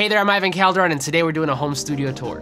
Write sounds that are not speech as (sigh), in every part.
Hey there, I'm Ivan Calderon, and today we're doing a home studio tour.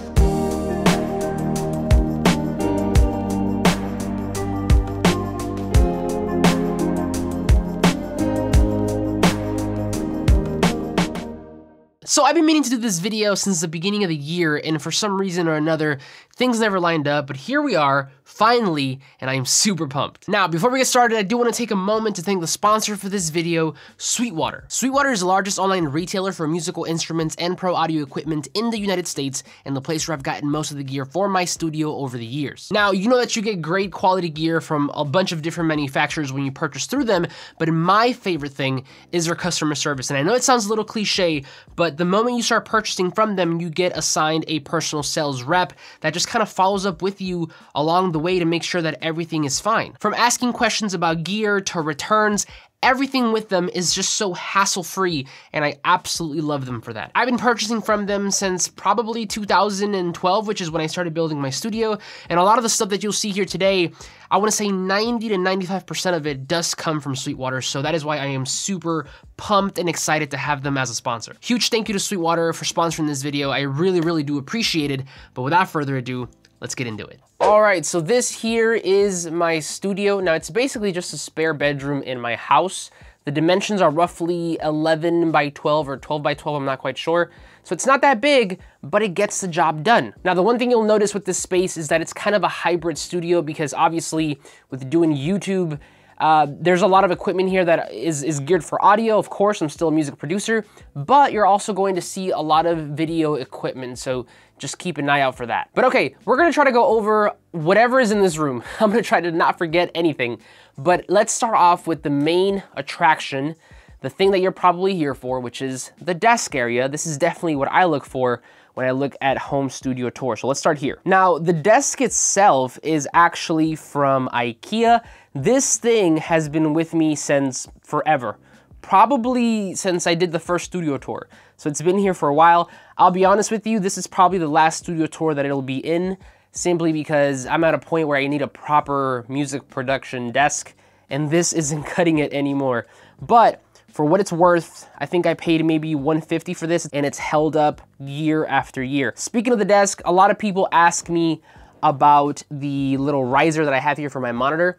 So I've been meaning to do this video since the beginning of the year, and for some reason or another, things never lined up, but here we are, finally, and I am super pumped. Now, before we get started, I do wanna take a moment to thank the sponsor for this video, Sweetwater. Sweetwater is the largest online retailer for musical instruments and pro audio equipment in the United States, and the place where I've gotten most of the gear for my studio over the years. Now, you know that you get great quality gear from a bunch of different manufacturers when you purchase through them, but my favorite thing is their customer service. And I know it sounds a little cliche, but the moment you start purchasing from them, you get assigned a personal sales rep that just kind of follows up with you along the the way to make sure that everything is fine. From asking questions about gear to returns, Everything with them is just so hassle free, and I absolutely love them for that. I've been purchasing from them since probably 2012, which is when I started building my studio, and a lot of the stuff that you'll see here today, I wanna say 90 to 95% of it does come from Sweetwater, so that is why I am super pumped and excited to have them as a sponsor. Huge thank you to Sweetwater for sponsoring this video. I really, really do appreciate it, but without further ado, let's get into it. All right, so this here is my studio. Now it's basically just a spare bedroom in my house. The dimensions are roughly 11 by 12 or 12 by 12, I'm not quite sure. So it's not that big, but it gets the job done. Now, the one thing you'll notice with this space is that it's kind of a hybrid studio because obviously with doing YouTube, uh, there's a lot of equipment here that is, is geared for audio. Of course, I'm still a music producer, but you're also going to see a lot of video equipment. So just keep an eye out for that. But okay, we're gonna try to go over whatever is in this room. (laughs) I'm gonna try to not forget anything, but let's start off with the main attraction, the thing that you're probably here for, which is the desk area. This is definitely what I look for when I look at home studio tour. So let's start here. Now, the desk itself is actually from Ikea. This thing has been with me since forever, probably since I did the first studio tour. So it's been here for a while. I'll be honest with you, this is probably the last studio tour that it'll be in, simply because I'm at a point where I need a proper music production desk, and this (laughs) isn't cutting it anymore. But for what it's worth, I think I paid maybe 150 for this, and it's held up year after year. Speaking of the desk, a lot of people ask me about the little riser that I have here for my monitor.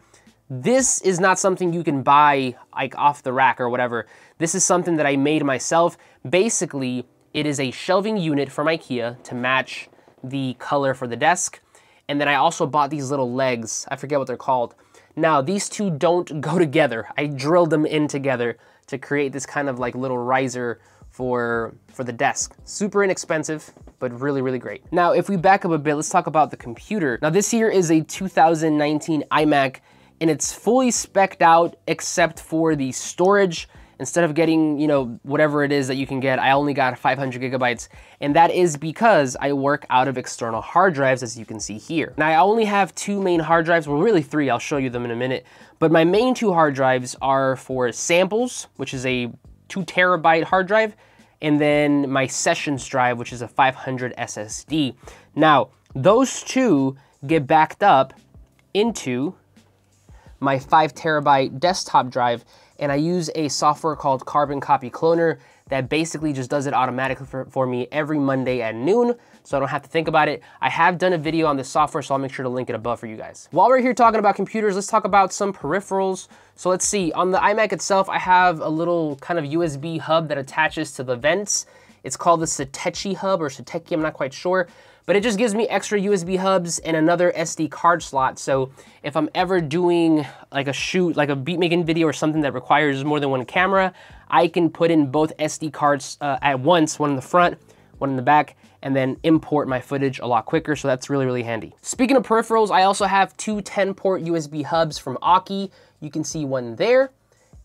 This is not something you can buy like off the rack or whatever. This is something that I made myself. Basically, it is a shelving unit from Ikea to match the color for the desk. And then I also bought these little legs. I forget what they're called. Now, these two don't (laughs) go together. I drilled them in together to create this kind of like little riser for, for the desk. Super inexpensive, but really, really great. Now, if we back up a bit, let's talk about the computer. Now, this here is a 2019 iMac, and it's fully specced out except for the storage Instead of getting, you know, whatever it is that you can get, I only got 500 gigabytes. And that is because I work out of external hard drives, as you can see here. Now I only have two main hard drives, well really three, I'll show you them in a minute. But my main two hard drives are for samples, which is a two terabyte hard drive, and then my sessions drive, which is a 500 SSD. Now, those two get backed up into my five terabyte desktop drive and I use a software called Carbon Copy Cloner that basically just does it automatically for, for, me every Monday at noon, so I don't have to think about it. I have done a video on this software, so I'll make sure to link it above for you guys. While we're here talking about computers, let's talk about some peripherals. So let's see, on the iMac itself, I have a little kind of USB hub that attaches to the vents. It's called the Satechi hub or Satechi, I'm not quite sure but it just gives me extra USB hubs and another SD card slot. So if I'm ever doing like a shoot, like a beat making video or something that requires more than one camera, I can put in both SD cards uh, at once, one in the front, one in the back, and then import my footage a lot quicker. So that's really, really handy. Speaking of peripherals, I also have two 10 port USB hubs from Aki. You can see one there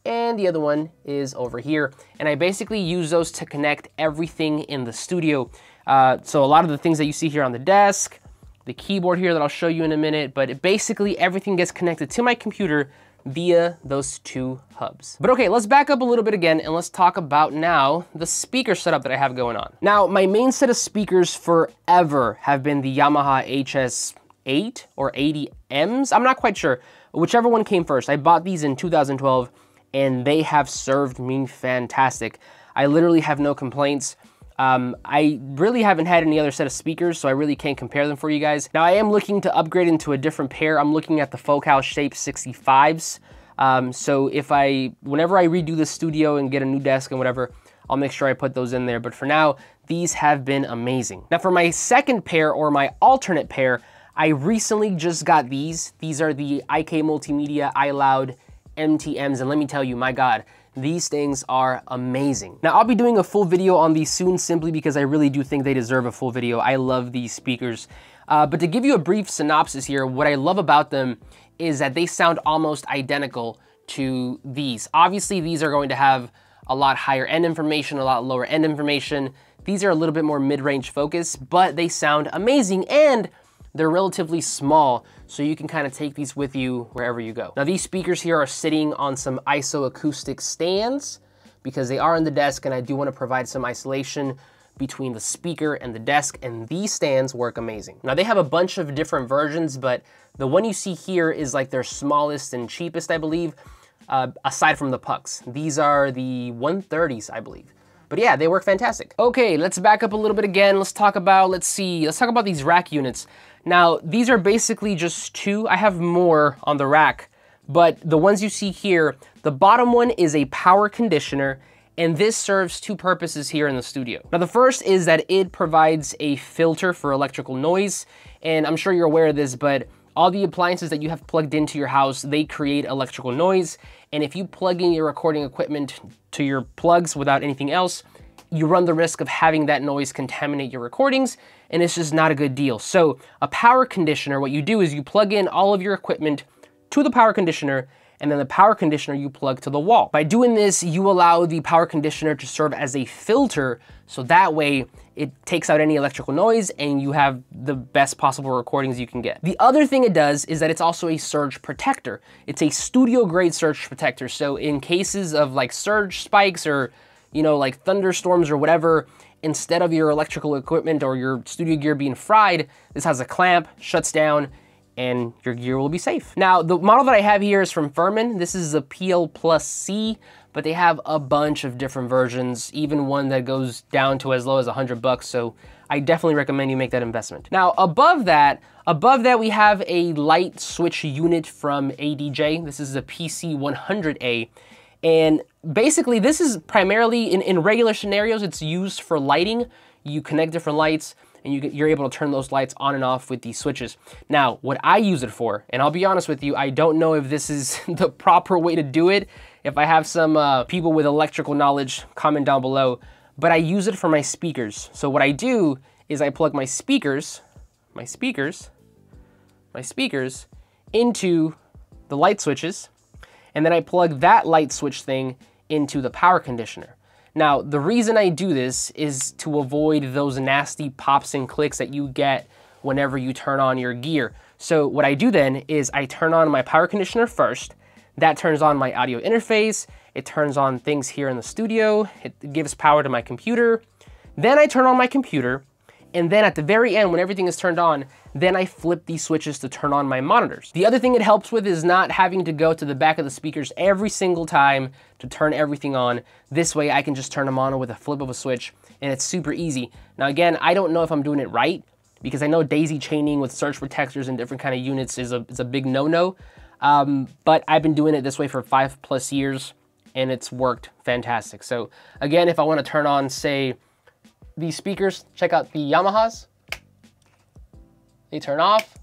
and the other one is over here. And I basically use those to connect everything in the studio. Uh, so a lot of the things that you see here on the desk, the keyboard here that I'll show you in a minute, but basically everything gets connected to my computer via those two hubs. But okay, let's back up a little bit again and let's talk about now the speaker setup that I have going on. Now, my main set of speakers forever have been the Yamaha HS8 or 80Ms. I'm not quite sure, whichever one came first. I bought these in 2012 and they have served me fantastic. I literally have no complaints. Um, I really haven't had any other set of speakers, so I really can't compare them for you guys. Now I am looking to upgrade into a different pair. I'm looking at the Focal Shape 65s. Um, so if I, whenever I redo the studio and get a new desk and whatever, I'll make sure I put those in there. But for now, these have been amazing. Now for my second pair or my alternate pair, I recently just got these. These are the IK Multimedia iLoud MTMs. And let me tell you, my God, these things are amazing. Now I'll be doing a full video on these soon simply because I really do think they deserve a full video. I love these speakers. Uh, but to give you a brief synopsis here, what I love about them is that they sound almost identical to these. Obviously these are going to have a lot higher end information, a lot lower end information. These are a little bit more mid-range focus, but they sound amazing and they're relatively small, so you can kind of take these with you wherever you go. Now these speakers here are sitting on some ISO acoustic stands because they are on the desk and I do wanna provide some isolation between the speaker and the desk, and these stands work amazing. Now they have a bunch of different versions, but the one you see here is like their smallest and cheapest, I believe, uh, aside from the pucks. These are the 130s, I believe. But yeah, they work fantastic. Okay, let's back up a little bit again. Let's talk about, let's see, let's talk about these rack units. Now, these are basically just two. I have more on the rack, but the ones you see here, the bottom one is a power conditioner, and this serves two purposes here in the studio. Now, the first is that it provides a filter for electrical noise, and I'm sure you're aware of this, but all the appliances that you have plugged into your house, they create electrical noise. And if you plug in your recording equipment to your plugs without anything else, you run the risk of having that noise contaminate your recordings, and it's just not a good deal. So a power conditioner, what you do is you plug in all of your equipment to the power conditioner, and then the power conditioner you plug to the wall. By doing this, you allow the power conditioner to serve as a filter, so that way it takes out any electrical noise and you have the best possible recordings you can get. The other thing it does is that it's also a surge protector. It's a studio grade surge protector, so in cases of like surge spikes or you know, like thunderstorms or whatever, instead of your electrical equipment or your studio gear being fried, this has a clamp, shuts down, and your gear will be safe. Now, the model that I have here is from Furman. This is a PL plus C, but they have a bunch of different versions, even one that goes down to as low as 100 bucks. So I definitely recommend you make that investment. Now, above that, above that we have a light switch unit from ADJ. This is a PC100A. And basically this is primarily in, in regular scenarios, it's used for lighting. You connect different lights and you get, you're able to turn those lights on and off with these switches. Now, what I use it for, and I'll be honest with you, I don't know if this is (laughs) the proper way to do it. If I have some uh, people with electrical knowledge, comment down below, but I use it for my speakers. So what I do is I plug my speakers, my speakers, my speakers into the light switches, and then I plug that light switch thing into the power conditioner. Now, the reason I do this is to avoid those nasty pops and clicks that you get whenever you turn on your gear. So what I do then is I turn on my power conditioner first, that turns on my audio interface, it turns on things here in the studio, it gives power to my computer, then I turn on my computer, and then at the very end, when everything is turned on, then I flip these switches to turn on my monitors. The other thing it helps with is not having to go to the back of the speakers every single time to turn everything on. This way I can just turn them on with a flip of a switch and it's super easy. Now again, I don't know if I'm doing it right because I know daisy chaining with surge protectors and different kind of units is a, is a big no-no. Um, but I've been doing it this way for five plus years and it's worked fantastic. So again, if I wanna turn on say these speakers, check out the Yamahas. They turn off,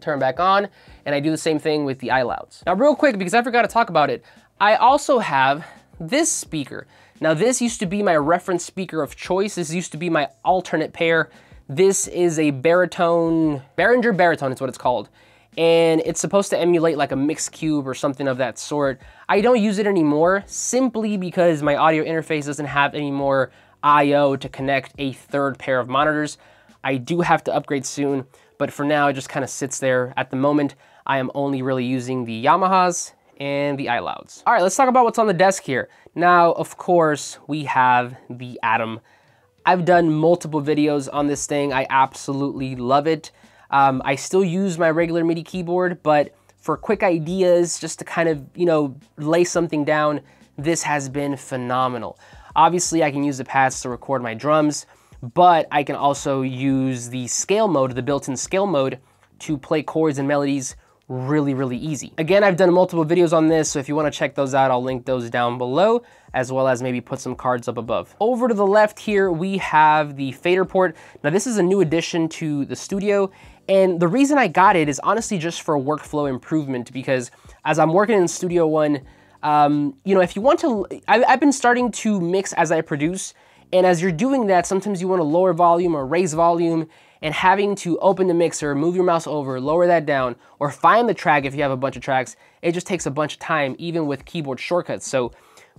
turn back on, and I do the same thing with the iLouds. Now real quick, because I forgot to talk about it, I also have this speaker. Now this used to be my reference speaker of choice. This used to be my alternate pair. This is a baritone, Behringer baritone is what it's called. And it's supposed to emulate like a mixed cube or something of that sort. I don't use it anymore simply because my audio interface doesn't have any more IO to connect a third pair of monitors. I do have to upgrade soon, but for now it just kind of sits there. At the moment, I am only really using the Yamahas and the iLouds. All right, let's talk about what's on the desk here. Now, of course, we have the Atom. I've done multiple videos on this thing. I absolutely love it. Um, I still use my regular MIDI keyboard, but for quick ideas, just to kind of, you know, lay something down, this has been phenomenal. Obviously I can use the pads to record my drums, but I can also use the scale mode, the built-in scale mode to play chords and melodies really, really easy. Again, I've done multiple videos on this, so if you wanna check those out, I'll link those down below, as well as maybe put some cards up above. Over to the left here, we have the fader port. Now this is a new addition to the studio, and the reason I got it is honestly just for workflow improvement, because as I'm working in Studio One, um, you know, if you want to, I, I've been starting to mix as I produce, and as you're doing that, sometimes you want to lower volume or raise volume, and having to open the mixer, move your mouse over, lower that down, or find the track if you have a bunch of tracks, it just takes a bunch of time, even with keyboard shortcuts. So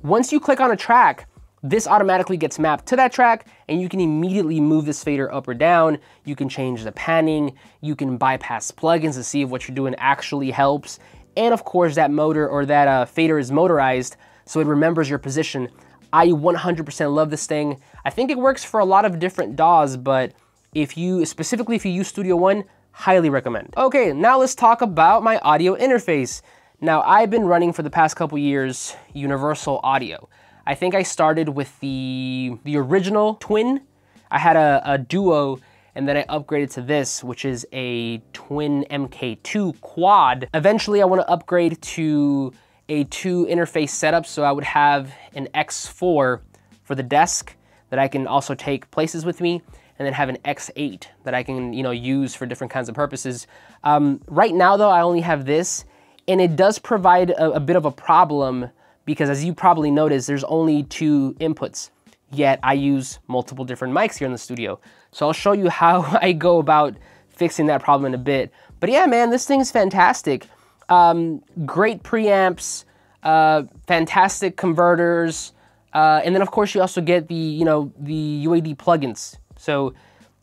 once you click on a track, this automatically gets mapped to that track and you can immediately move this fader up or down. You can change the panning, you can bypass plugins to see if what you're doing actually helps. And of course that motor or that uh, fader is motorized so it remembers your position. I 100% love this thing. I think it works for a lot of different DAWs, but if you, specifically if you use Studio One, highly recommend. Okay, now let's talk about my audio interface. Now I've been running for the past couple years, Universal Audio. I think I started with the, the original twin. I had a, a duo and then I upgraded to this, which is a twin MK2 quad. Eventually I wanna upgrade to a two interface setup, so I would have an X4 for the desk that I can also take places with me, and then have an X8 that I can you know use for different kinds of purposes. Um, right now though, I only have this, and it does provide a, a bit of a problem because as you probably noticed, there's only two inputs, yet I use multiple different mics here in the studio. So I'll show you how (laughs) I go about fixing that problem in a bit. But yeah, man, this thing's fantastic. Um, great preamps, uh, fantastic converters, uh, and then of course you also get the, you know, the UAD plugins. So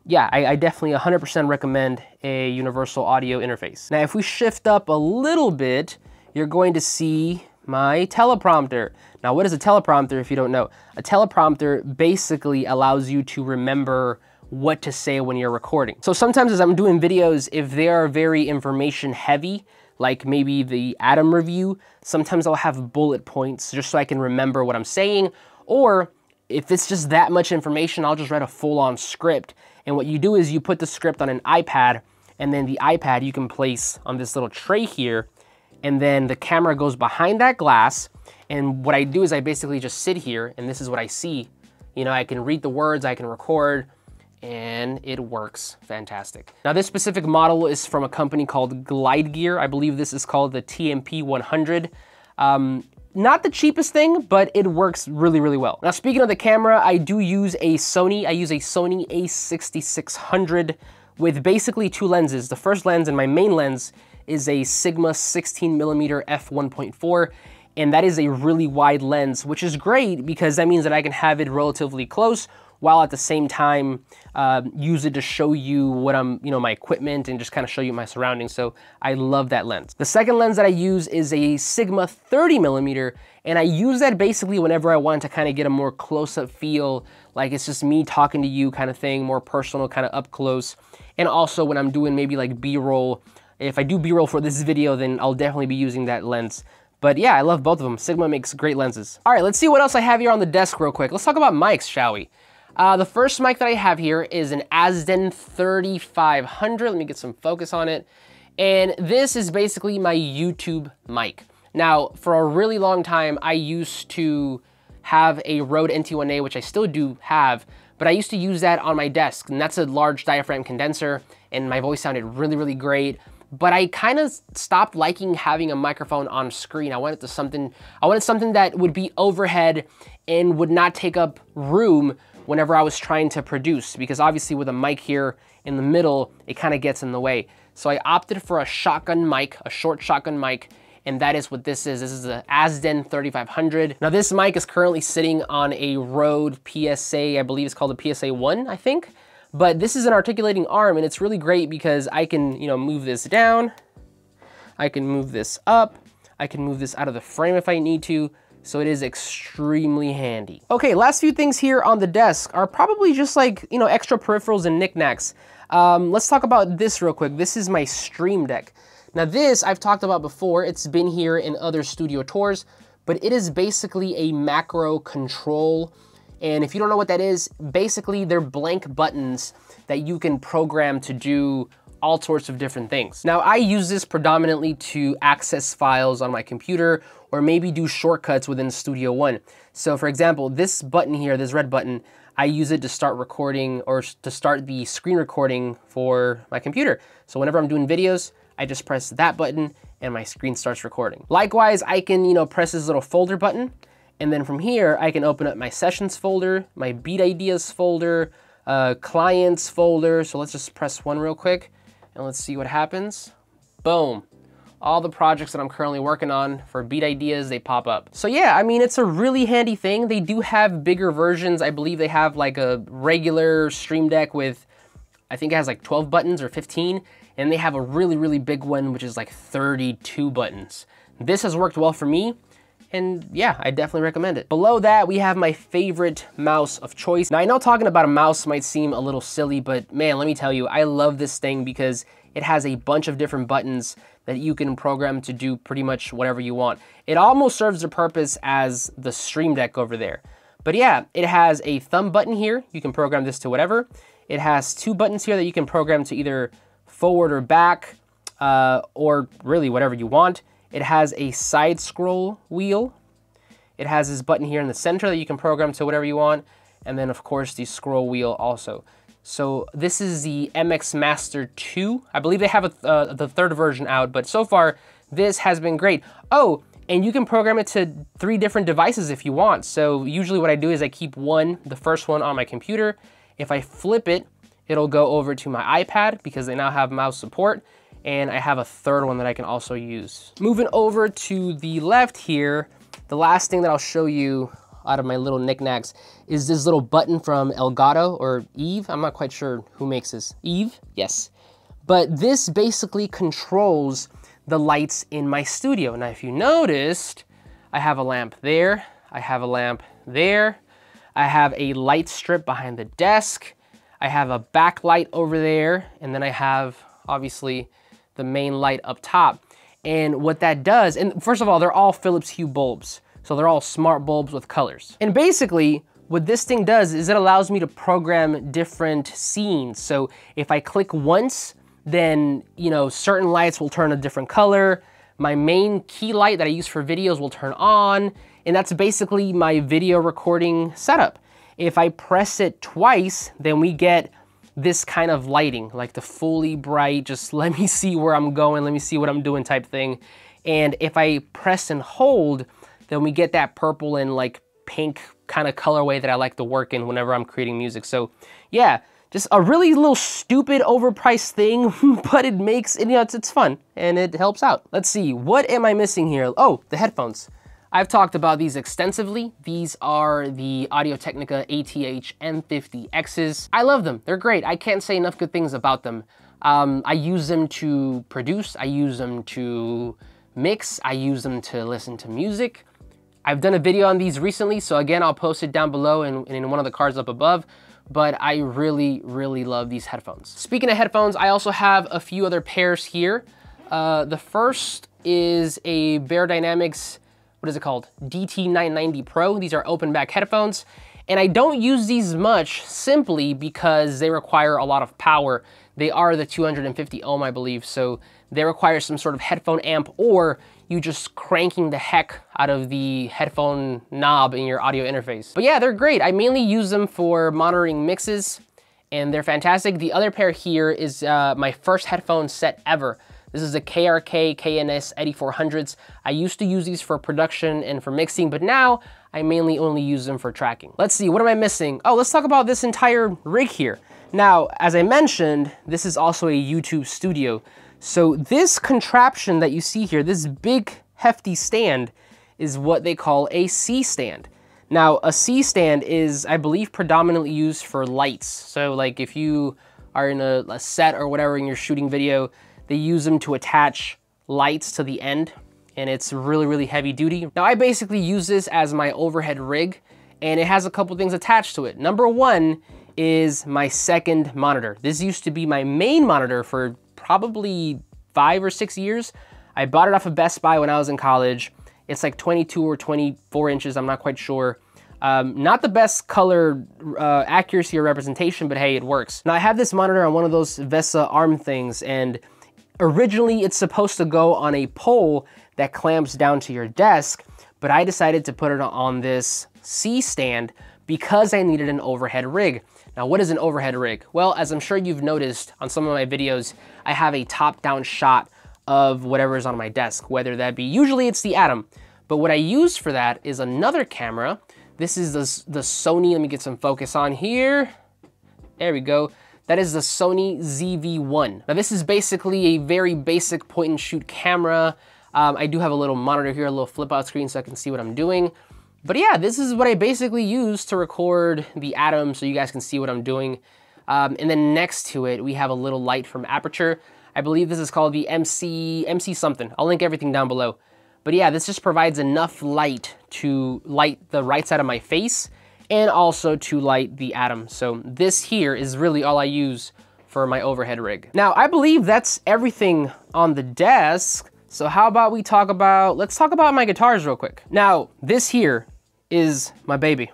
yeah, I, I definitely 100% recommend a universal audio interface. Now, if we shift up a little bit, you're going to see my teleprompter. Now, what is a teleprompter if you don't know? A teleprompter basically allows you to remember what to say when you're recording. So sometimes as I'm doing videos, if they are very information heavy, like maybe the Atom review, sometimes I'll have bullet points just so I can remember what I'm saying, or if it's just that much information, I'll just write a full-on script. And what you do is you put the script on an iPad, and then the iPad you can place on this little tray here, and then the camera goes behind that glass, and what I do is I basically just sit here, and this is what I see. You know, I can read the words, I can record, and it works fantastic. Now this specific model is from a company called Glide Gear. I believe this is called the TMP 100. Um, not the cheapest thing, but it works really, really well. Now speaking of the camera, I do use a Sony. I use a Sony a6600 with basically two lenses. The first lens and my main lens is a Sigma 16 millimeter f1.4 and that is a really wide lens, which is great because that means that I can have it relatively close while at the same time uh, use it to show you what I'm, you know, my equipment and just kind of show you my surroundings. So I love that lens. The second lens that I use is a Sigma 30 millimeter, and I use that basically whenever I want to kind of get a more close-up feel, like it's just me talking to you kind of thing, more personal, kind of up close. And also when I'm doing maybe like B-roll, if I do B-roll for this video, then I'll definitely be using that lens. But yeah, I love both of them. Sigma makes great lenses. All right, let's see what else I have here on the desk real quick. Let's talk about mics, shall we? Uh, the first mic that I have here is an Asden 3500. Let me get some focus on it. And this is basically my YouTube mic. Now, for a really long time, I used to have a Rode NT1A, which I still do have, but I used to use that on my desk, and that's a large diaphragm condenser, and my voice sounded really, really great. But I kind of stopped liking having a microphone on screen. I wanted to something, I wanted something that would be overhead and would not take up room whenever I was trying to produce because obviously with a mic here in the middle, it kind of gets in the way. So I opted for a shotgun mic, a short shotgun mic, and that is what this is. This is the Asden 3500. Now this mic is currently sitting on a Rode PSA, I believe it's called a PSA 1, I think. But this is an articulating arm and it's really great because I can, you know, move this down, I can move this up, I can move this out of the frame if I need to. So it is extremely handy. Okay, last few things here on the desk are probably just like, you know, extra peripherals and knickknacks. Um, let's talk about this real quick. This is my Stream Deck. Now this I've talked about before. It's been here in other studio tours, but it is basically a macro control. And if you don't know what that is, basically they're blank buttons that you can program to do all sorts of different things. Now I use this predominantly to access files on my computer or maybe do shortcuts within Studio One. So for example, this button here, this red button, I use it to start recording or to start the screen recording for my computer. So whenever I'm doing videos, I just press that button and my screen starts recording. Likewise, I can, you know, press this little folder button and then from here, I can open up my sessions folder, my beat ideas folder, uh, clients folder. So let's just press one real quick and let's see what happens. Boom all the projects that I'm currently working on for beat ideas, they pop up. So yeah, I mean, it's a really handy thing. They do have bigger versions. I believe they have like a regular Stream Deck with, I think it has like 12 buttons or 15, and they have a really, really big one, which is like 32 buttons. This has worked well for me and yeah, I definitely recommend it. Below that, we have my favorite mouse of choice. Now, I know talking about a mouse might seem a little silly, but man, let me tell you, I love this thing because it has a bunch of different buttons that you can program to do pretty much whatever you want. It almost serves the purpose as the Stream Deck over there. But yeah, it has a thumb button here. You can program this to whatever. It has two buttons here that you can program to either forward or back, uh, or really whatever you want. It has a side scroll wheel. It has this button here in the center that you can program to whatever you want. And then of course the scroll wheel also. So this is the MX Master 2. I believe they have a, uh, the third version out, but so far this has been great. Oh, and you can program it to three different devices if you want. So usually what I do is I keep one, the first one on my computer. If I flip it, it'll go over to my iPad because they now have mouse support. And I have a third one that I can also use. Moving over to the left here, the last thing that I'll show you out of my little knickknacks is this little button from Elgato or Eve. I'm not quite sure who makes this. Eve? Yes. But this basically controls the lights in my studio. Now, if you noticed, I have a lamp there, I have a lamp there, I have a light strip behind the desk, I have a backlight over there, and then I have, obviously, the main light up top. And what that does, and first of all, they're all Philips Hue bulbs. So they're all smart bulbs with colors. And basically, what this thing does is it allows me to program different scenes. So if I click once, then you know certain lights will turn a different color. My main key light that I use for videos will turn on. And that's basically my video recording setup. If I press it twice, then we get this kind of lighting, like the fully bright, just (laughs) let me see where I'm going, let me see what I'm doing type thing. And if I press and hold, then we get that purple and like pink kind of colorway that I like to work in whenever I'm creating music. So yeah, just a really little stupid overpriced thing, (laughs) but it makes, it, you know, it's, it's fun and it helps out. Let's see, what am I missing here? Oh, the headphones. I've talked about these extensively. These are the Audio-Technica ATH m 50 xs I love them, they're great. I can't say enough good things about them. Um, I use them to produce, I use them to mix, I use them to listen to music. I've done a video on these recently, so again, I'll post it down below and, and in one of the cards up above but I really, really love these headphones. Speaking of headphones, I also have a few other pairs here. Uh, the first is a Bear Dynamics, what is it called? DT990 Pro. These are open back headphones. And I don't use these much simply because they require a lot of power. They are the 250 ohm, I believe. So they require some sort of headphone amp or you just cranking the heck out of the headphone knob in your audio interface. But yeah, they're great. I mainly use them for monitoring mixes and they're fantastic. The other pair here is uh, my first headphone set ever. This is the KRK KNS 8400s. I used to use these for production and for mixing, but now I mainly only use them for tracking. Let's see, what am I missing? Oh, let's talk about this entire rig here. Now, as I mentioned, this is also a YouTube studio. So this contraption that you see here, this big hefty stand is what they call a C-stand. Now a C-stand is, I believe, predominantly used for lights. So like if you are in a, a set or whatever and you're shooting video, they use them to attach lights to the end and it's really, really heavy duty. Now I basically use this as my overhead rig and it has a couple things attached to it. Number one is my second monitor. This used to be my main monitor for probably five or six years. I bought it off of Best Buy when I was in college. It's like 22 or 24 inches, I'm not quite sure. Um, not the best color uh, accuracy or representation, but hey, it works. Now I have this monitor on one of those VESA arm things and originally it's supposed to go on a pole that clamps down to your desk, but I decided to put it on this C stand because I needed an overhead rig. Now, what is an overhead rig? Well, as I'm sure you've noticed on some of my videos, I have a top-down shot of whatever is on my desk, whether that be, usually it's the Atom, but what I use for that is another camera. This is the, the Sony, let me get some focus on here. There we go. That is the Sony ZV-1. Now this is basically a very basic point and shoot camera. Um, I do have a little monitor here, a little flip out screen so I can see what I'm doing. But yeah, this is what I basically use to record the Atom so you guys can see what I'm doing. Um, and then next to it, we have a little light from Aperture. I believe this is called the MC, MC something. I'll link everything down below. But yeah, this just provides enough light to light the right side of my face and also to light the Atom. So this here is really all I use for my overhead rig. Now, I believe that's everything on the desk. So how about we talk about, let's talk about my guitars real quick. Now, this here is my baby.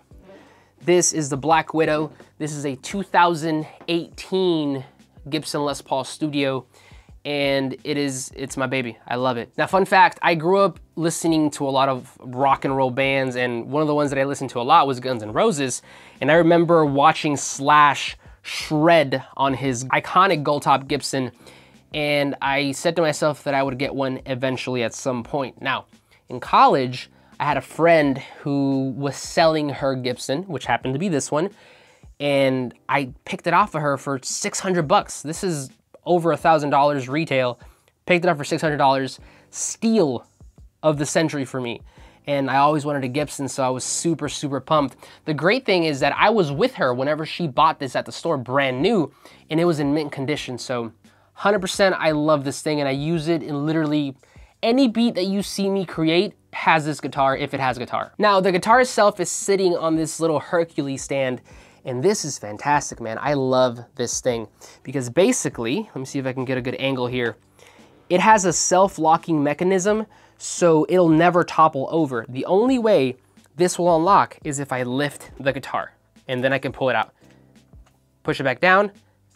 This is the Black Widow. This is a 2018 Gibson Les Paul Studio and it is, it's my baby. I love it. Now, fun fact, I grew up listening to a lot of rock and roll bands and one of the ones that I listened to a lot was Guns N' Roses. And I remember watching Slash shred on his iconic gold top Gibson. And I said to myself that I would get one eventually at some point. Now, in college, I had a friend who was selling her Gibson, which happened to be this one, and I picked it off of her for 600 bucks. This is over a $1,000 retail. Picked it up for $600, steal of the century for me. And I always wanted a Gibson, so I was super, super pumped. The great thing is that I was with her whenever she bought this at the store brand new, and it was in mint condition, so 100% I love this thing, and I use it in literally any beat that you see me create, has this guitar if it has guitar. Now the guitar itself is sitting on this little Hercules stand and this is fantastic, man. I love this thing because basically, let me see if I can get a good angle here. It has a self-locking mechanism, so it'll never topple over. The only way this will unlock is if I lift the guitar and then I can pull it out. Push it back down.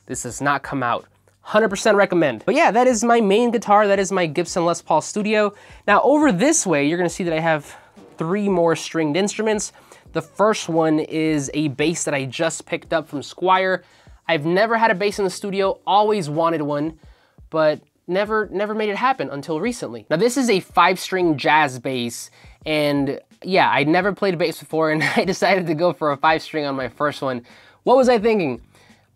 This does not come out. 100% recommend. But yeah, that is my main guitar. That is my Gibson Les Paul Studio. Now over this way, you're gonna see that I have three more stringed instruments. The first one is a bass that I just picked up from Squire. I've never had a bass in the studio, always wanted one, but never never made it happen until recently. Now this is a five string jazz bass and yeah, I never played a bass before and (laughs) I decided to go for a five string on my first one. What was I thinking?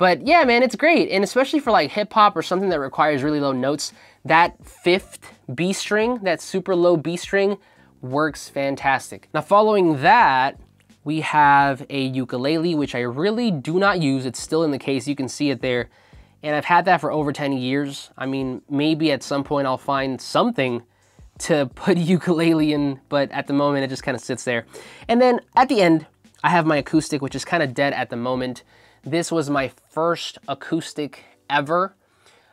But yeah, man, it's great. And especially for like hip hop or something that requires really low notes, that fifth B string, that super low B string works fantastic. Now following that, we have a ukulele, which I really do not use. It's still in the case, you can see it there. And I've had that for over 10 years. I mean, maybe at some point I'll find something to (laughs) put ukulele in, but at the moment it just kind of sits there. And then at the end, I have my acoustic, which is kind of dead at the moment. This was my first acoustic ever.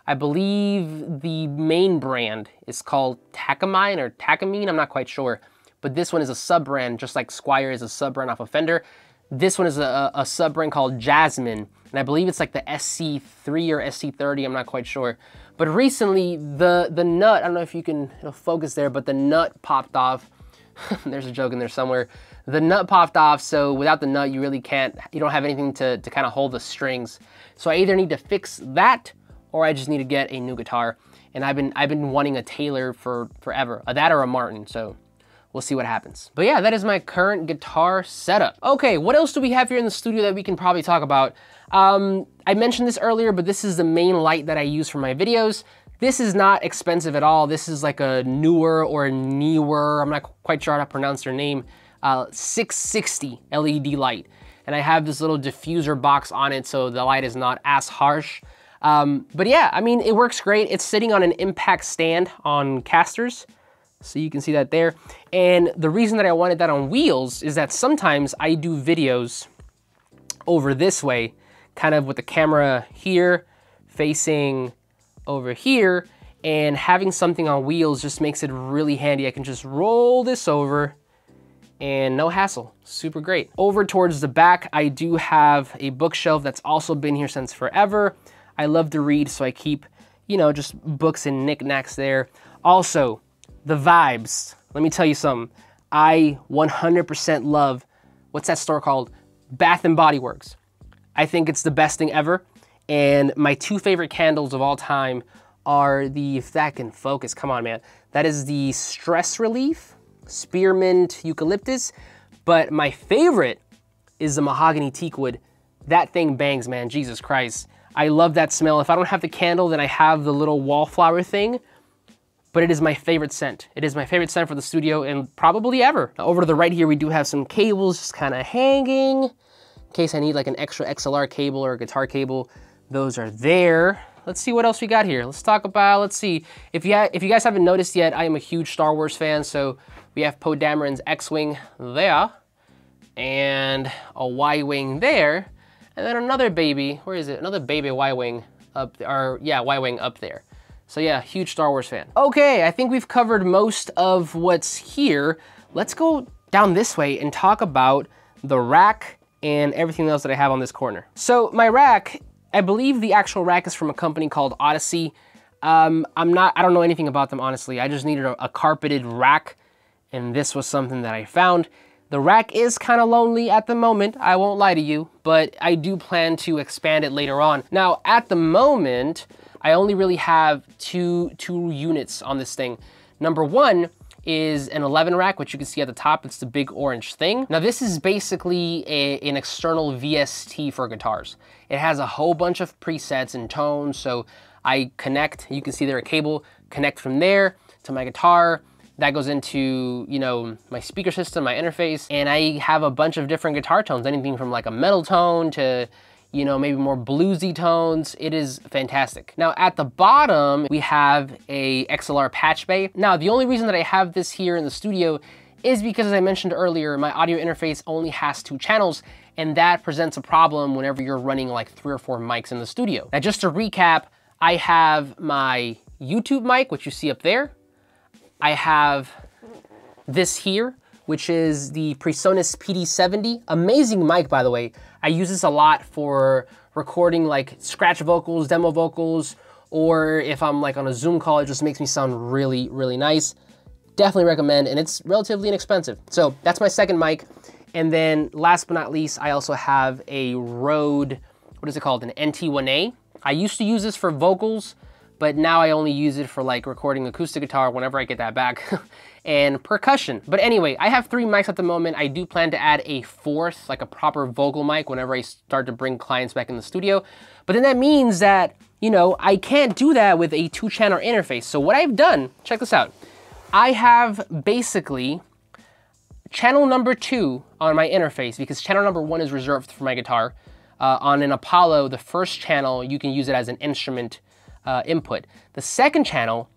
I believe the main brand is called Takamine or Takamine, I'm not quite sure. But this one is a sub-brand, just like Squire is a sub-brand off of Fender. This one is a, a sub-brand called Jasmine, and I believe it's like the SC3 or SC30, I'm not quite sure. But recently, the, the nut, I don't know if you can focus there, but the nut popped off. (laughs) There's a joke in there somewhere the nut popped off, so without the nut, you really can't, you don't have anything to, to kind of hold the strings. So I either need to fix that or I just need to get a new guitar. And I've been, I've been wanting a Taylor for forever, a that or a Martin, so we'll see what happens. But yeah, that is my current guitar setup. Okay, what else do we have here in the studio that we can probably talk about? Um, I mentioned this earlier, but this is the main light that I use for my videos. This is not expensive at all. This is like a newer or newer, I'm not quite sure how to pronounce their name. Uh, 660 LED light. And I have this little diffuser box on it so the light is not as harsh. Um, but yeah, I mean, it works great. It's sitting on an impact stand on casters. So you can see that there. And the reason that I wanted that on wheels is that sometimes I do videos over this way, kind of with the camera here, facing over here, and having something on wheels just makes it really handy. I can just roll this over, and no hassle, super great. Over towards the back, I do have a bookshelf that's also been here since forever. I love to read, so I keep, you know, just books and knickknacks there. Also, the vibes. Let me tell you something. I 100% love, what's that store called? Bath and Body Works. I think it's the best thing ever. And my two favorite candles of all time are the, if that can focus, come on, man. That is the Stress Relief spearmint eucalyptus, but my favorite is the mahogany teak wood. That thing bangs, man, Jesus Christ. I love that smell. If I don't have the candle, then I have the little wallflower thing, but it is my favorite scent. It is my favorite scent for the studio and probably ever. Now, over to the right here, we do have some cables just kind of hanging in case I need like an extra XLR cable or a guitar cable. Those are there let's see what else we got here. Let's talk about, let's see. If you, if you guys haven't noticed yet, I am a huge Star Wars fan, so we have Poe Dameron's X-Wing there, and a Y-Wing there, and then another baby, where is it? Another baby Y-Wing up, or yeah, Y-Wing up there. So yeah, huge Star Wars fan. Okay, I think we've covered most of what's here. Let's go down this way and talk about the rack and everything else that I have on this corner. So my rack I believe the actual rack is from a company called Odyssey. Um, I'm not, I don't know anything about them, honestly. I just needed a, a carpeted rack, and this was something that I found. The rack is kind of lonely at the moment, I won't lie to you, but I do plan to expand it later on. Now, at the moment, I only really have two, two units on this thing. Number one is an 11 rack, which you can see at the top. It's the big orange thing. Now this is basically a, an external VST for guitars. It has a whole bunch of presets and tones. So I connect, you can see there a cable, connect from there to my guitar, that goes into you know my speaker system my interface and i have a bunch of different guitar tones anything from like a metal tone to you know, maybe more bluesy tones. It is fantastic. Now at the bottom, we have a XLR patch bay. Now the only reason that I have this here in the studio is because as I mentioned earlier, my audio interface only has two channels and that presents a problem whenever you're running like three or four mics in the studio. Now just to recap, I have my YouTube mic, which you see up there. I have this here, which is the PreSonus PD70. Amazing mic, by the way. I use this a lot for recording like scratch vocals, demo vocals, or if I'm like on a Zoom call, it just makes me sound really, really nice. Definitely recommend, and it's relatively inexpensive. So that's my second mic. And then last but not least, I also have a Rode, what is it called? An NT1A. I used to use this for vocals, but now I only use it for like recording acoustic guitar whenever I get that back (laughs) and percussion. But anyway, I have three mics at the moment. I do plan to add a fourth, like a proper vocal mic whenever I start to bring clients back in the studio. But then that means that, you know, I can't do that with a two channel interface. So what I've done, check this out. I have basically channel number two on my interface because channel number one is reserved for my guitar. Uh, on an Apollo, the first channel, you can use it as an instrument uh, input. The second channel,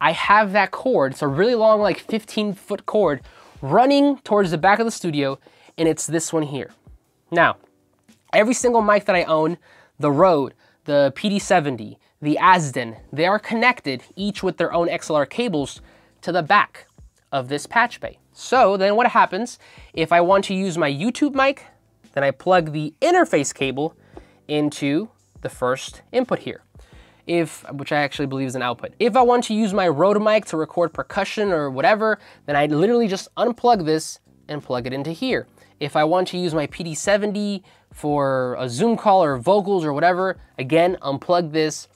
I have that cord, it's a really long, like 15 foot cord, running towards the back of the studio, and it's this one here. Now, every single mic that I own, the Rode, the PD70, the Asden, they are connected, each with their own XLR cables, to the back of this patch bay. So then what happens, if I want to use my YouTube mic, then I plug the interface cable into the first input here if, which I actually believe is an output. If I want to use my Rode mic to record percussion or whatever, then I literally just unplug this and plug it into here. If I want to use my PD70 for a Zoom call or vocals or whatever, again, unplug this,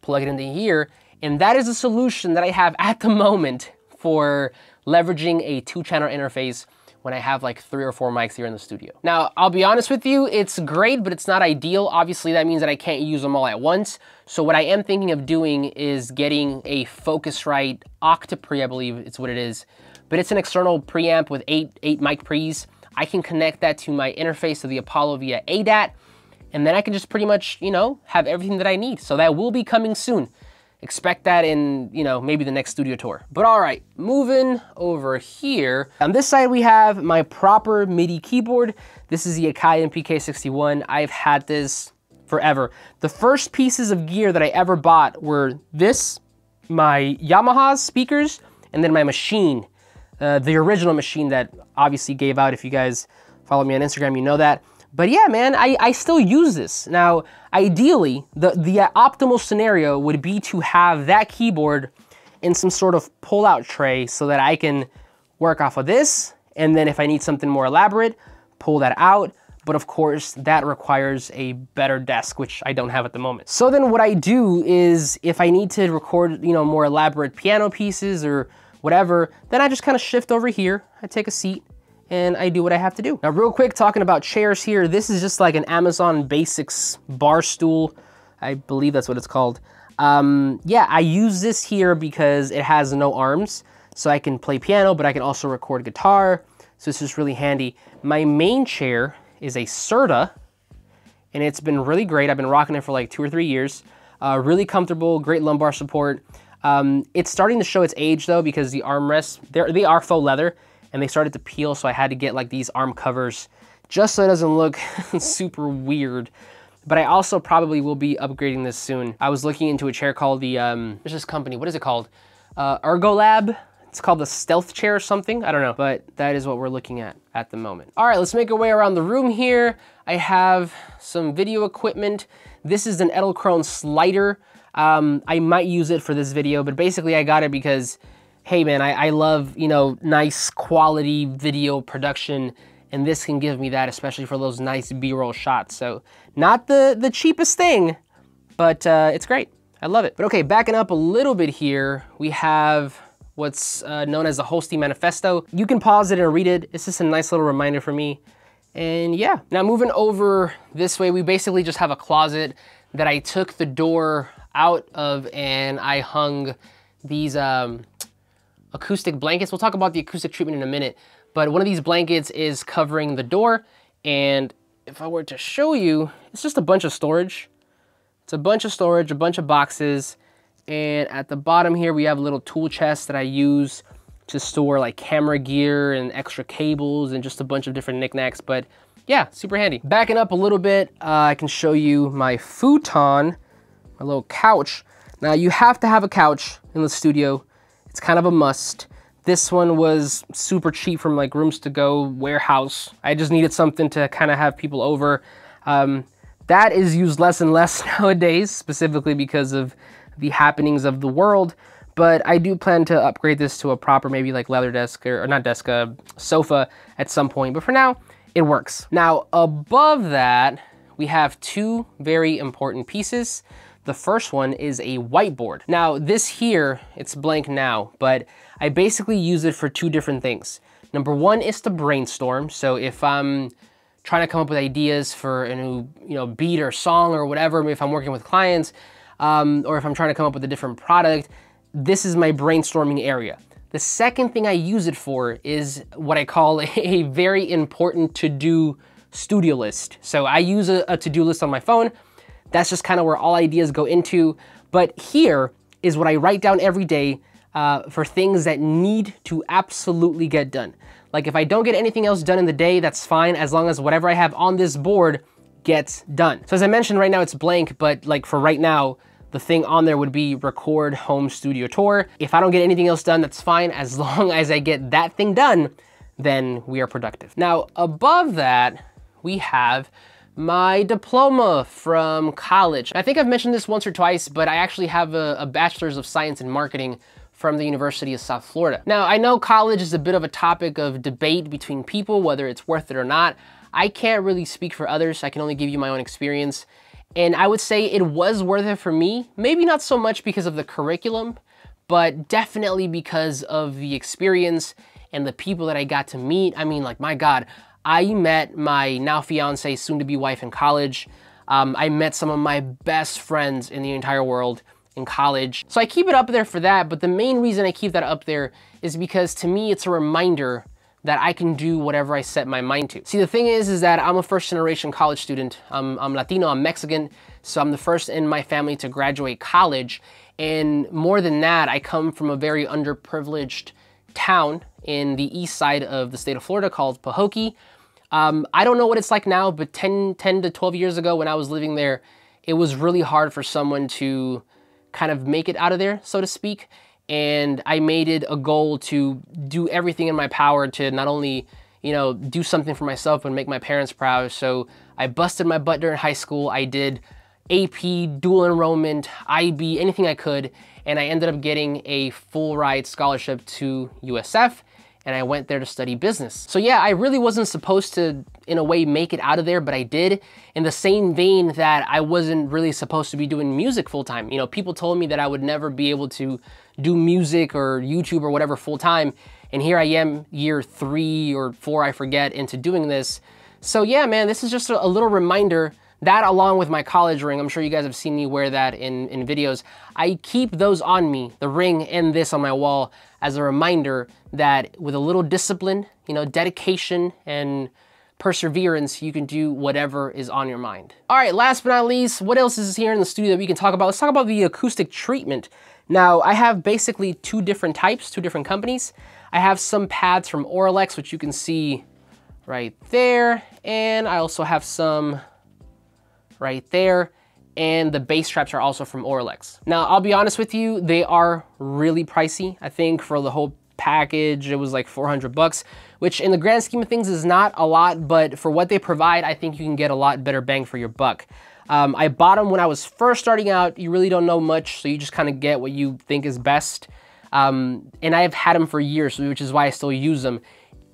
plug it into here. And that is a solution that I have at the moment for leveraging a two channel interface when I have like three or four mics here in the studio. Now, I'll be honest with you, it's great, but it's not ideal. Obviously, that means that I can't use them all at once. So what I am thinking of doing is getting a Focusrite Octapre, I believe it's what it is, but it's an external preamp with eight, eight mic pre's. I can connect that to my interface of the Apollo via ADAT, and then I can just pretty much, you know, have everything that I need. So that will be coming soon expect that in, you know, maybe the next studio tour. But all right, moving over here. On this side, we have my proper MIDI keyboard. This is the Akai MPK61. I've had this forever. The first pieces of gear that I ever bought were this, my Yamaha's speakers, and then my machine, uh, the original machine that obviously gave out. If you guys follow me on Instagram, you know that. But yeah, man, I, I still use this. Now, ideally, the, the optimal scenario would be to have that keyboard in some sort of pull-out tray so that I can work off of this. And then if I need something more elaborate, pull that out. But of course, that requires a better desk, which I don't have at the moment. So then what I do is if I need to record, you know, more elaborate piano pieces or whatever, then I just kind of shift over here. I take a seat and I do what I have to do. Now real quick, talking about chairs here, this is just like an Amazon Basics bar stool. I believe that's what it's called. Um, yeah, I use this here because it has no arms, so I can play piano, but I can also record guitar, so it's just really handy. My main chair is a Serta, and it's been really great. I've been rocking it for like two or three years. Uh, really comfortable, great lumbar support. Um, it's starting to show its age though because the armrests, they're, they are faux leather, and they started to peel. So I had to get like these arm covers just so it doesn't look (laughs) super weird. But I also probably will be upgrading this soon. I was looking into a chair called the, um, there's this company, what is it called? Uh, Ergo Lab. It's called the stealth chair or something. I don't know, but that is what we're looking at at the moment. All right, let's make our way around the room here. I have some video equipment. This is an Edelkrone slider. Um, I might use it for this video, but basically I got it because hey man, I, I love, you know, nice quality video production and this can give me that, especially for those nice B-roll shots. So not the, the cheapest thing, but uh, it's great. I love it. But okay, backing up a little bit here, we have what's uh, known as the Holstein Manifesto. You can pause it and read it. It's just a nice little reminder for me. And yeah, now moving over this way, we basically just have a closet that I took the door out of and I hung these um, acoustic blankets. We'll talk about the acoustic treatment in a minute, but one of these blankets is covering the door. And if I were to show you, it's just a bunch of storage. It's a bunch of storage, a bunch of boxes. And at the bottom here, we have a little tool chest that I use to store like camera gear and extra cables and just a bunch of different knickknacks. But yeah, super handy. Backing up a little bit, uh, I can show you my futon, my little couch. Now you have to have a couch in the studio it's kind of a must. This one was super cheap from like Rooms to Go warehouse. I just needed something to kind of have people over. Um, that is used less and less (laughs) nowadays, specifically because of the happenings of the world. But I do plan to upgrade this to a proper, maybe like leather desk or, or not desk, a uh, sofa at some point. But for now, it works. Now, above that, we have two very important pieces. The first one is a whiteboard. Now this here, it's blank now, but I basically use it for two different things. Number one is to brainstorm. So if I'm trying to come up with ideas for a new you know, beat or song or whatever, if I'm working with clients, um, or if I'm trying to come up with a different product, this is my brainstorming area. The second thing I use it for is what I call (laughs) a very important to-do studio list. So I use a, a to-do list on my phone. That's just kind of where all ideas go into. But here is what I write down every day uh, for things that need to absolutely get done. Like if I don't get anything else done in the day, that's fine as long as whatever I have on this board gets done. So as I mentioned right now, it's blank, but like for right now, the thing on there would be record home studio tour. If I don't get anything else done, that's fine. As (laughs) long as I get that thing done, then we are productive. Now above that, we have my diploma from college. I think I've mentioned this once or twice, but I actually have a, a bachelor's of science in marketing from the University of South Florida. Now, I know college is a bit of a topic of debate between people, whether it's worth it or not. I can't really speak for others. I can only give you my own experience. And I would say it was worth it for me. Maybe not so much because of the curriculum, but definitely because of the experience and the people that I got to meet. I mean, like, my God, I met my now fiance, soon to be wife in college. Um, I met some of my best friends in the entire world in college. So I keep it up there for that, but the main reason I keep that up there is because to me, it's a reminder that I can do whatever I set my mind to. See, the thing is, is that I'm a first generation college student. I'm, I'm Latino, I'm Mexican, so I'm the first in my family to graduate college. And more than that, I come from a very underprivileged town in the east side of the state of Florida called Pahokee. Um, I don't know what it's like now, but 10, 10 to 12 years ago when I was living there, it was really hard for someone to kind of make it out of there, so to speak. And I made it a goal to do everything in my power to not only, you know, do something for myself but make my parents proud. So I busted my butt during high school. I did AP, dual enrollment, IB, anything I could. And I ended up getting a full ride scholarship to USF and I went there to study business. So yeah, I really wasn't supposed to, in a way, make it out of there, but I did in the same vein that I wasn't really supposed to be doing music full time. You know, people told me that I would never be able to do music or YouTube or whatever full time. And here I am year three or four, I forget, into doing this. So yeah, man, this is just a little reminder that along with my college ring, I'm sure you guys have seen me wear that in, in videos. I keep those on me, the ring and this on my wall as a reminder that with a little discipline, you know, dedication and perseverance, you can do whatever is on your mind. All right, last but not least, what else is here in the studio that we can talk about? Let's talk about the acoustic treatment. Now, I have basically two different types, two different companies. I have some pads from Oralex, which you can see right there. And I also have some right there and the bass straps are also from Oralex. Now, I'll be honest with you, they are really pricey. I think for the whole package, it was like 400 bucks, which in the grand scheme of things is not a lot, but for what they provide, I think you can get a lot better bang for your buck. Um, I bought them when I was first starting out. You really don't know much, so you just kind of get what you think is best. Um, and I've had them for years, which is why I still use them.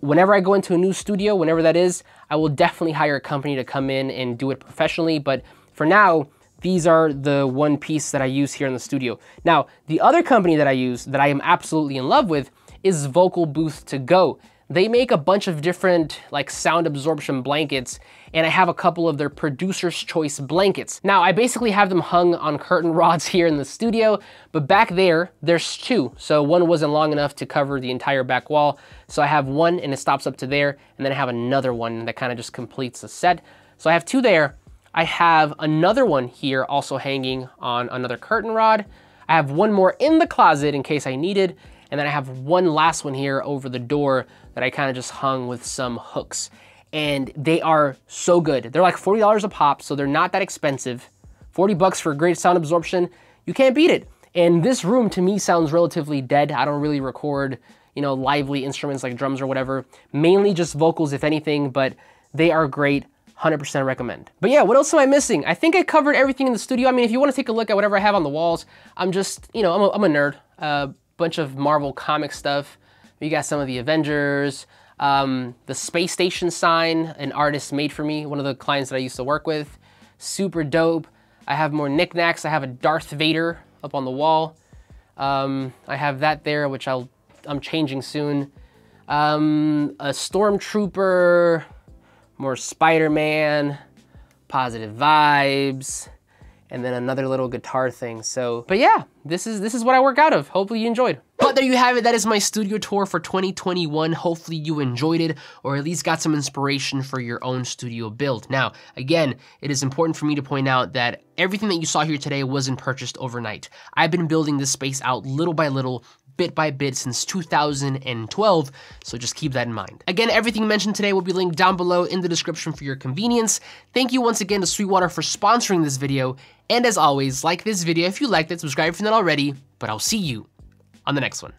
Whenever I go into a new studio, whenever that is, I will definitely hire a company to come in and do it professionally. But for now, these are the one piece that I use here in the studio. Now, the other company that I use that I am absolutely in love with is Vocal Booth To Go. They make a bunch of different like sound absorption blankets and I have a couple of their producer's choice blankets. Now, I basically have them hung on curtain (laughs) rods here in the studio, but back there, there's two. So one wasn't long enough to cover the entire back wall. So I have one and it stops up to there, and then I have another one that kind of just completes the set. So I have two there. I have another one here also hanging on another curtain rod. I have one more in the closet in case I needed, and then I have one last one here over the door that I kind of just hung with some hooks and they are so good. They're like $40 a pop, so they're not that expensive. 40 bucks for great sound absorption, you can't beat it. And this room to me sounds relatively dead. I don't really record, you know, lively instruments like drums or whatever, mainly just vocals if anything, but they are great. 100% recommend. But yeah, what else am I missing? I think I covered everything in the studio. I mean, if you want to take a look at whatever I have on the walls, I'm just, you know, I'm a, I'm a nerd. A uh, bunch of Marvel comic stuff. We got some of the Avengers, um, the space station sign, an artist made for me, one of the clients that I used to work with. Super dope. I have more knickknacks. I have a Darth Vader up on the wall. Um, I have that there, which I'll, I'm changing soon. Um, a stormtrooper, more Spider-Man, positive vibes, and then another little guitar thing. So, but yeah, this is this is what I work out of. Hopefully you enjoyed. But there you have it. That is my studio tour for 2021. Hopefully you enjoyed it or at least got some inspiration for your own studio build. Now, again, it is important for me to point out that everything that you saw here today wasn't purchased overnight. I've been building this space out little by little bit by bit since 2012, so just keep that in mind. Again, everything mentioned today will be linked down below in the description for your convenience. Thank you once again to Sweetwater for sponsoring this video, and as always, like this video if you liked it, subscribe if you're not already, but I'll see you on the next one.